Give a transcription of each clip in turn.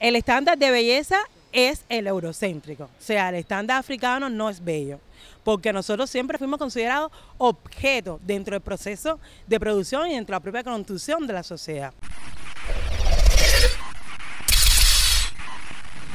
El estándar de belleza es el eurocéntrico, o sea, el estándar africano no es bello, porque nosotros siempre fuimos considerados objeto dentro del proceso de producción y dentro de la propia construcción de la sociedad.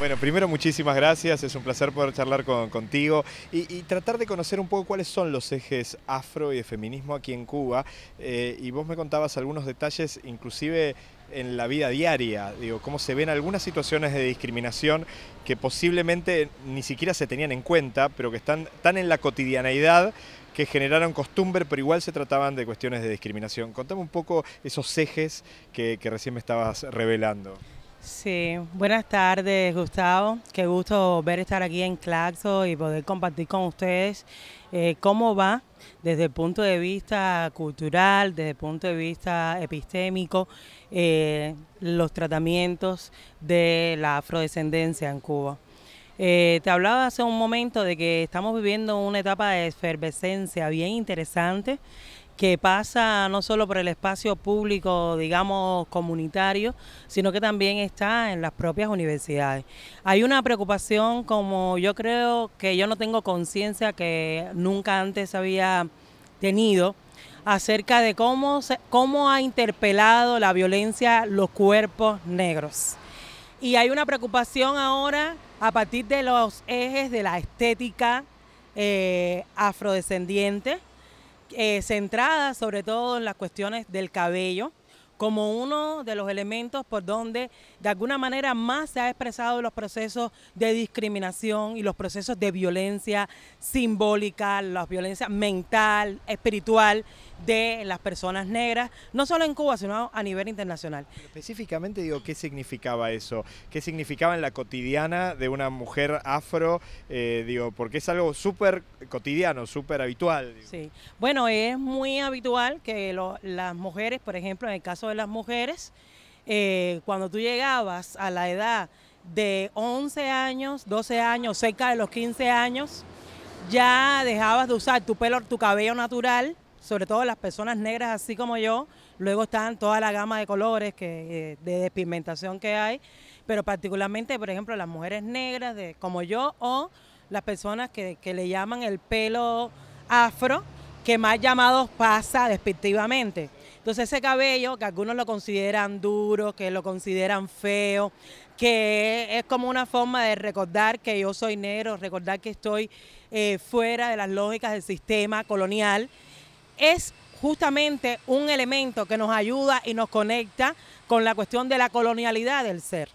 Bueno, primero muchísimas gracias, es un placer poder charlar contigo y, tratar de conocer un poco cuáles son los ejes afro y de feminismo aquí en Cuba. Eh, y vos me contabas algunos detalles, inclusive en la vida diaria, digo, cómo se ven algunas situaciones de discriminación que posiblemente ni siquiera se tenían en cuenta, pero que están tan en la cotidianeidad que generaron costumbre, pero igual se trataban de cuestiones de discriminación. Contame un poco esos ejes que recién me estabas revelando. Sí, buenas tardes Gustavo, qué gusto ver estar aquí en Claxo y poder compartir con ustedes eh, cómo va desde el punto de vista cultural, desde el punto de vista epistémico, eh, los tratamientos de la afrodescendencia en Cuba. Eh, te hablaba hace un momento de que estamos viviendo una etapa de efervescencia bien interesante que pasa no solo por el espacio público, digamos, comunitario, sino que también está en las propias universidades. Hay una preocupación como yo creo que yo no tengo conciencia que nunca antes había tenido acerca de cómo, cómo ha interpelado la violencia los cuerpos negros. Y hay una preocupación ahora a partir de los ejes de la estética eh, afrodescendiente, eh, centrada sobre todo en las cuestiones del cabello como uno de los elementos por donde de alguna manera más se ha expresado los procesos de discriminación y los procesos de violencia simbólica, la violencia mental, espiritual de las personas negras, no solo en Cuba, sino a nivel internacional. Específicamente digo, ¿qué significaba eso? ¿Qué significaba en la cotidiana de una mujer afro? Eh, digo, porque es algo súper cotidiano, súper habitual. Sí, bueno, es muy habitual que las mujeres, por ejemplo, en el caso de las mujeres, eh, cuando tú llegabas a la edad de 11 años, 12 años, cerca de los 15 años, ya dejabas de usar tu pelo, tu cabello natural, sobre todo las personas negras así como yo, luego están toda la gama de colores que, eh, de despigmentación que hay, pero particularmente, por ejemplo, las mujeres negras de, como yo o las personas que, le llaman el pelo afro, que más llamados pasa despectivamente. Entonces ese cabello, que algunos lo consideran duro, que lo consideran feo, que es como una forma de recordar que yo soy negro, recordar que estoy eh, fuera de las lógicas del sistema colonial es justamente un elemento que nos ayuda y nos conecta con la cuestión de la colonialidad del ser.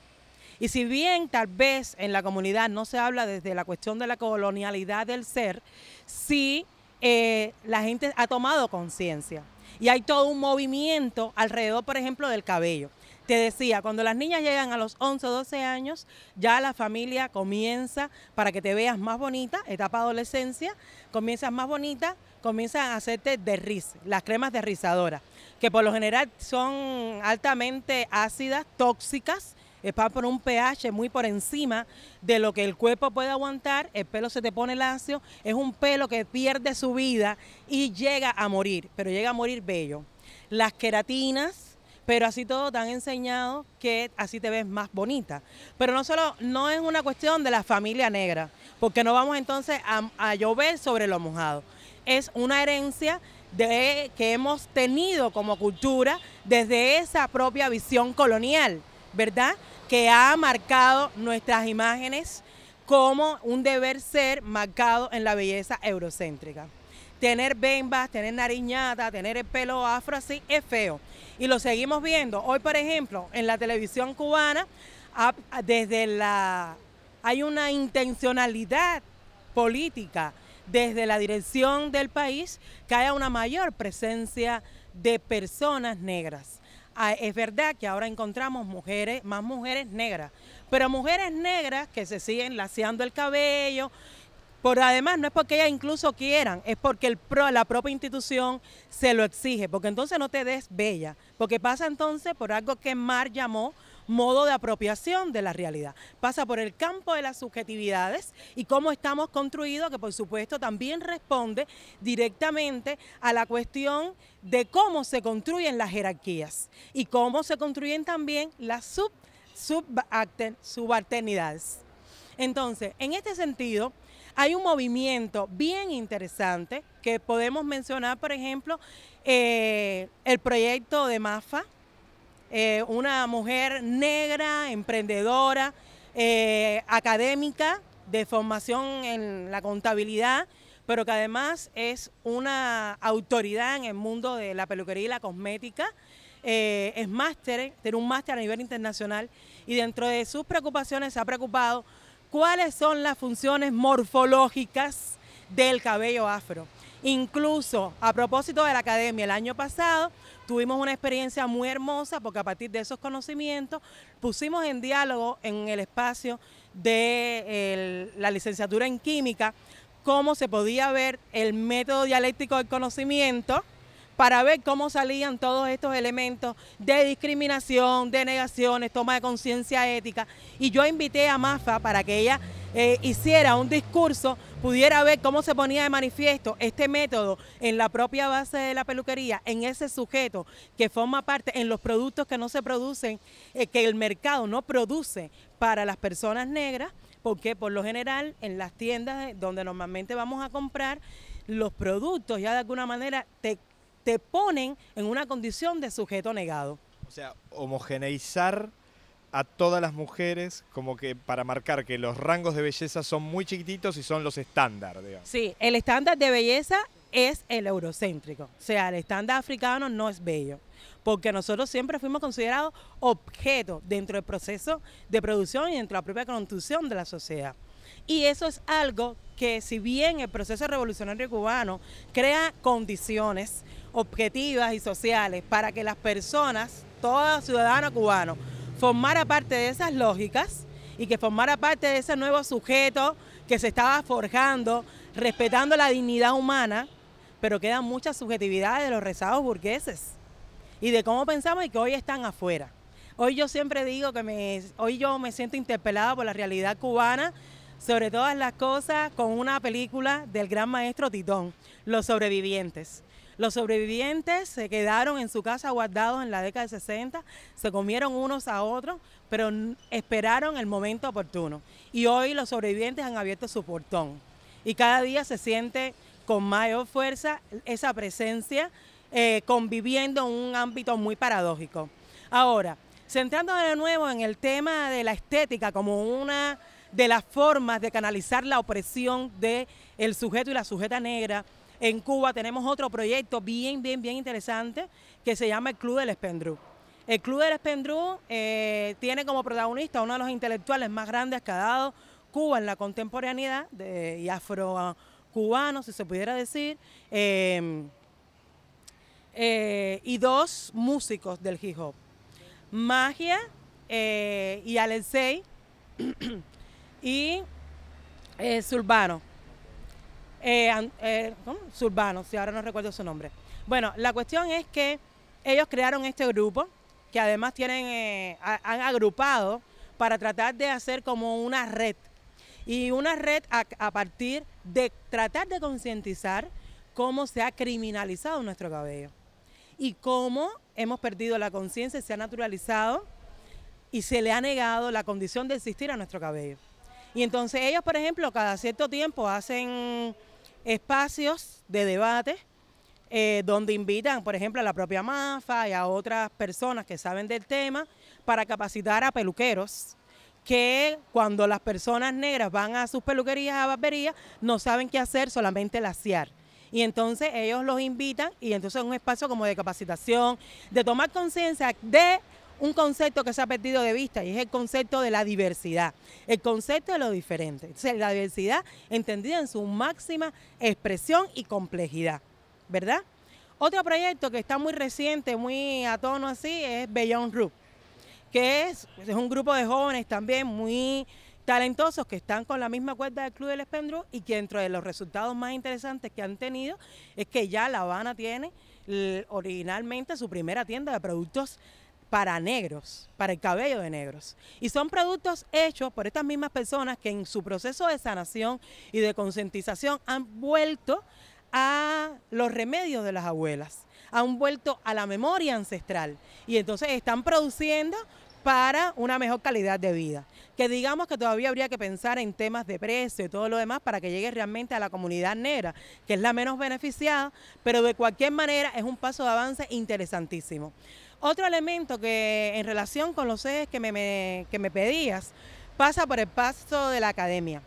Y si bien tal vez en la comunidad no se habla desde la cuestión de la colonialidad del ser, sí eh, la gente ha tomado conciencia. Y hay todo un movimiento alrededor, por ejemplo, del cabello. Te decía, cuando las niñas llegan a los 11 o 12 años, ya la familia comienza para que te veas más bonita, etapa adolescencia, comienzas más bonita, comienzan a hacerte de riz, las cremas derrizadoras, que por lo general son altamente ácidas, tóxicas, están por un pH muy por encima de lo que el cuerpo puede aguantar, el pelo se te pone lacio, es un pelo que pierde su vida y llega a morir, pero llega a morir bello. Las queratinas, pero así todo te han enseñado que así te ves más bonita. Pero no solo, no es una cuestión de la familia negra, porque no vamos entonces a llover sobre lo mojado es una herencia de, que hemos tenido como cultura desde esa propia visión colonial, ¿verdad? Que ha marcado nuestras imágenes como un deber ser marcado en la belleza eurocéntrica. Tener bembas, tener nariñata, tener el pelo afro así es feo. Y lo seguimos viendo. Hoy, por ejemplo, en la televisión cubana, desde la hay una intencionalidad política desde la dirección del país que haya una mayor presencia de personas negras. Ah, es verdad que ahora encontramos mujeres, más mujeres negras, pero mujeres negras que se siguen laseando el cabello, por además, no es porque ellas incluso quieran, es porque la propia institución se lo exige, porque entonces no te des bella, porque pasa entonces por algo que Mar llamó modo de apropiación de la realidad. Pasa por el campo de las subjetividades y cómo estamos construidos, que por supuesto también responde directamente a la cuestión de cómo se construyen las jerarquías y cómo se construyen también las sub, subalternidades. Entonces, en este sentido, hay un movimiento bien interesante que podemos mencionar, por ejemplo, eh, el proyecto de MAFA, eh, una mujer negra, emprendedora, eh, académica, de formación en la contabilidad, pero que además es una autoridad en el mundo de la peluquería y la cosmética. Eh, es máster, tiene un máster a nivel internacional y dentro de sus preocupaciones se ha preocupado cuáles son las funciones morfológicas del cabello afro. Incluso a propósito de la academia, el año pasado tuvimos una experiencia muy hermosa porque a partir de esos conocimientos pusimos en diálogo en el espacio de la licenciatura en química cómo se podía ver el método dialéctico del conocimiento para ver cómo salían todos estos elementos de discriminación, de negaciones, toma de conciencia ética. Y yo invité a Mafa para que ella eh, hiciera un discurso, pudiera ver cómo se ponía de manifiesto este método en la propia base de la peluquería, en ese sujeto que forma parte en los productos que no se producen, eh, que el mercado no produce para las personas negras, porque por lo general en las tiendas eh, donde normalmente vamos a comprar, los productos ya de alguna manera te te ponen en una condición de sujeto negado. O sea, homogeneizar a todas las mujeres como que para marcar que los rangos de belleza son muy chiquititos y son los estándares digamos. Sí, el estándar de belleza es el eurocéntrico, o sea, el estándar africano no es bello, porque nosotros siempre fuimos considerados objeto dentro del proceso de producción y dentro de la propia construcción de la sociedad. Y eso es algo que si bien el proceso revolucionario cubano crea condiciones objetivas y sociales para que las personas, todo ciudadano cubano, formara parte de esas lógicas y que formara parte de ese nuevo sujeto que se estaba forjando, respetando la dignidad humana, pero quedan muchas subjetividades de los rezados burgueses y de cómo pensamos y que hoy están afuera. Hoy yo siempre digo que me, hoy yo me siento interpelada por la realidad cubana sobre todas las cosas con una película del gran maestro Titón, Los sobrevivientes. Los sobrevivientes se quedaron en su casa guardados en la década de 60, se comieron unos a otros, pero esperaron el momento oportuno. Y hoy los sobrevivientes han abierto su portón. Y cada día se siente con mayor fuerza esa presencia, eh, conviviendo en un ámbito muy paradójico. Ahora, centrándonos de nuevo en el tema de la estética como una de las formas de canalizar la opresión del el sujeto y la sujeta negra. En Cuba tenemos otro proyecto bien, bien, bien interesante que se llama el Club del Espendrú. El Club del Espendrú eh, tiene como protagonista uno de los intelectuales más grandes que ha dado Cuba en la contemporaneidad de, y afrocubano, si se pudiera decir. Em, eh, y dos músicos del hip hop. Magia eh, y Alexei y eh, Zurbano. Eh, eh, ¿cómo? Zurbano, si ahora no recuerdo su nombre. Bueno, la cuestión es que ellos crearon este grupo, que además tienen, eh, han agrupado para tratar de hacer como una red. Y una red a partir de tratar de concientizar cómo se ha criminalizado nuestro cabello y cómo hemos perdido la conciencia, se ha naturalizado y se le ha negado la condición de existir a nuestro cabello. Y entonces ellos, por ejemplo, cada cierto tiempo hacen espacios de debate eh, donde invitan, por ejemplo, a la propia MAFA y a otras personas que saben del tema para capacitar a peluqueros que cuando las personas negras van a sus peluquerías, a barberías, no saben qué hacer, solamente laciar. Y entonces ellos los invitan y entonces es un espacio como de capacitación, de tomar conciencia de un concepto que se ha perdido de vista y es el concepto de la diversidad, el concepto de lo diferente. la diversidad entendida en su máxima expresión y complejidad, ¿verdad? Otro proyecto que está muy reciente, muy a tono así, es Beyond Roof, que es, es un grupo de jóvenes también muy talentosos que están con la misma cuerda del Club del Espendro y que dentro de los resultados más interesantes que han tenido es que ya La Habana tiene originalmente su primera tienda de productos para negros, para el cabello de negros. Y son productos hechos por estas mismas personas que en su proceso de sanación y de concientización han vuelto a los remedios de las abuelas, han vuelto a la memoria ancestral y entonces están produciendo para una mejor calidad de vida. Que digamos que todavía habría que pensar en temas de precio y todo lo demás para que llegue realmente a la comunidad negra, que es la menos beneficiada, pero de cualquier manera es un paso de avance interesantísimo. Otro elemento que en relación con los ejes que me, que me pedías pasa por el paso de la academia.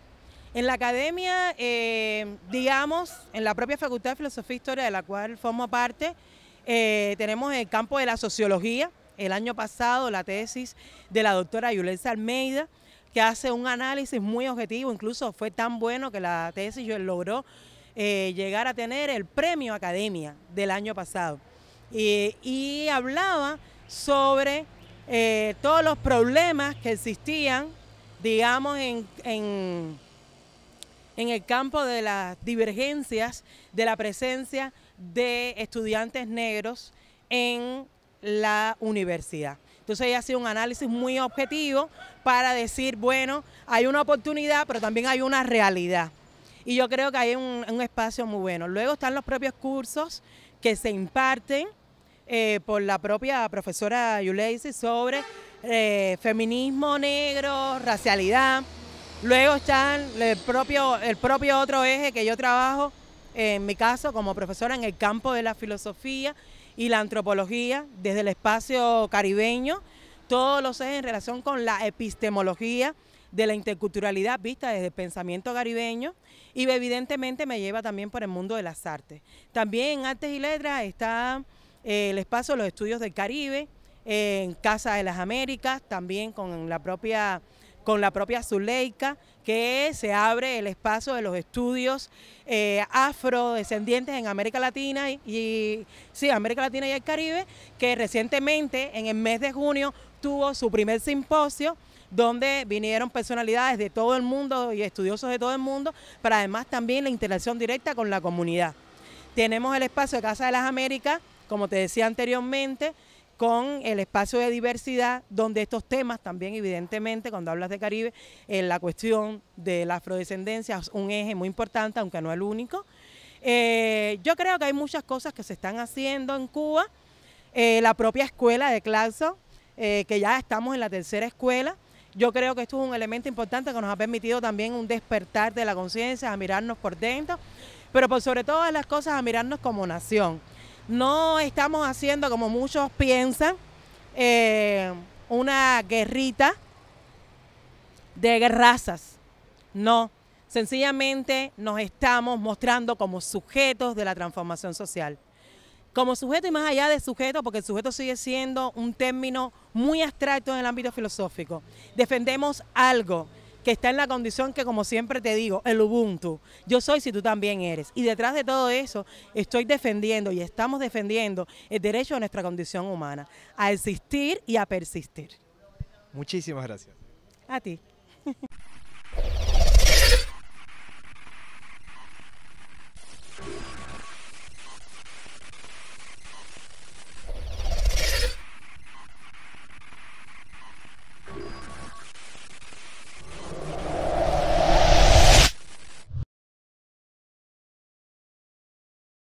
En la academia, eh, digamos, en la propia Facultad de Filosofía e Historia, de la cual formo parte, eh, tenemos el campo de la sociología. El año pasado, la tesis de la doctora Yulesa Almeida, que hace un análisis muy objetivo, incluso fue tan bueno que la tesis logró eh, llegar a tener el premio Academia del año pasado y, hablaba sobre eh, todos los problemas que existían, digamos, en, en, el campo de las divergencias de la presencia de estudiantes negros en la universidad. Entonces ella hacía un análisis muy objetivo para decir, bueno, hay una oportunidad, pero también hay una realidad. Y yo creo que hay un espacio muy bueno. Luego están los propios cursos que se imparten eh, por la propia profesora Yuleisi sobre eh, feminismo negro, racialidad. Luego están el propio, el propio otro eje que yo trabajo, eh, en mi caso, como profesora en el campo de la filosofía y la antropología, desde el espacio caribeño, todos los ejes en relación con la epistemología de la interculturalidad vista desde el pensamiento caribeño y evidentemente me lleva también por el mundo de las artes. También en artes y letras está el espacio de los estudios del Caribe, en Casa de las Américas, también con la propia con la propia Zuleika, que se abre el espacio de los estudios eh, afrodescendientes en América Latina y, y, sí, América Latina y el Caribe, que recientemente, en el mes de junio, tuvo su primer simposio donde vinieron personalidades de todo el mundo y estudiosos de todo el mundo, para además también la interacción directa con la comunidad. Tenemos el espacio de Casa de las Américas, como te decía anteriormente, con el espacio de diversidad, donde estos temas también, evidentemente, cuando hablas de Caribe, eh, la cuestión de la afrodescendencia es un eje muy importante, aunque no el único. Eh, yo creo que hay muchas cosas que se están haciendo en Cuba. Eh, la propia escuela de eh, que ya estamos en la tercera escuela. Yo creo que esto es un elemento importante que nos ha permitido también un despertar de la conciencia, a mirarnos por dentro, pero por sobre todas las cosas, a mirarnos como nación. No estamos haciendo, como muchos piensan, eh, una guerrita de razas. No, sencillamente nos estamos mostrando como sujetos de la transformación social. Como sujeto y más allá de sujeto, porque el sujeto sigue siendo un término muy abstracto en el ámbito filosófico. Defendemos algo, que está en la condición que, como siempre te digo, el Ubuntu. Yo soy si tú también eres. Y detrás de todo eso estoy defendiendo y estamos defendiendo el derecho a nuestra condición humana, a existir y a persistir. Muchísimas gracias. A ti.